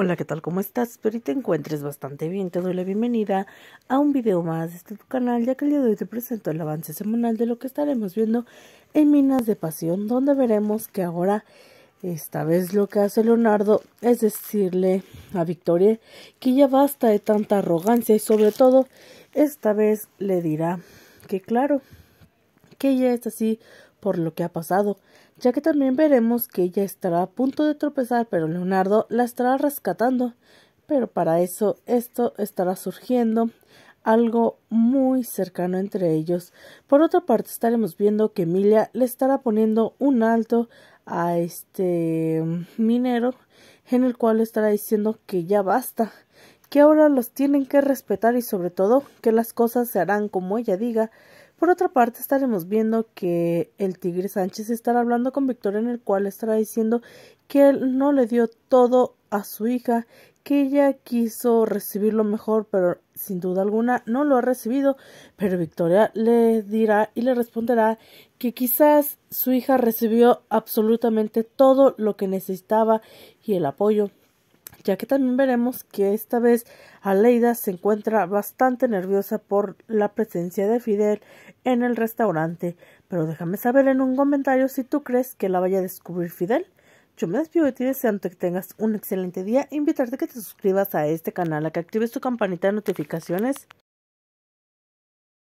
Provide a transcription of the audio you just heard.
Hola, ¿qué tal? ¿Cómo estás? Espero que te encuentres bastante bien. Te doy la bienvenida a un video más de este tu canal, ya que el día de hoy te presento el avance semanal de lo que estaremos viendo en Minas de Pasión, donde veremos que ahora, esta vez lo que hace Leonardo es decirle a Victoria que ya basta de tanta arrogancia y sobre todo, esta vez le dirá que claro, que ella es así por lo que ha pasado, ya que también veremos que ella estará a punto de tropezar, pero Leonardo la estará rescatando. Pero para eso esto estará surgiendo algo muy cercano entre ellos. Por otra parte, estaremos viendo que Emilia le estará poniendo un alto a este minero, en el cual le estará diciendo que ya basta, que ahora los tienen que respetar y sobre todo que las cosas se harán como ella diga. Por otra parte, estaremos viendo que el Tigre Sánchez estará hablando con Victoria en el cual estará diciendo que él no le dio todo a su hija, que ella quiso recibirlo mejor, pero sin duda alguna no lo ha recibido, pero Victoria le dirá y le responderá que quizás su hija recibió absolutamente todo lo que necesitaba y el apoyo ya que también veremos que esta vez Aleida se encuentra bastante nerviosa por la presencia de Fidel en el restaurante, pero déjame saber en un comentario si tú crees que la vaya a descubrir Fidel. Yo me despido de ti deseando que tengas un excelente día, invitarte a que te suscribas a este canal, a que actives tu campanita de notificaciones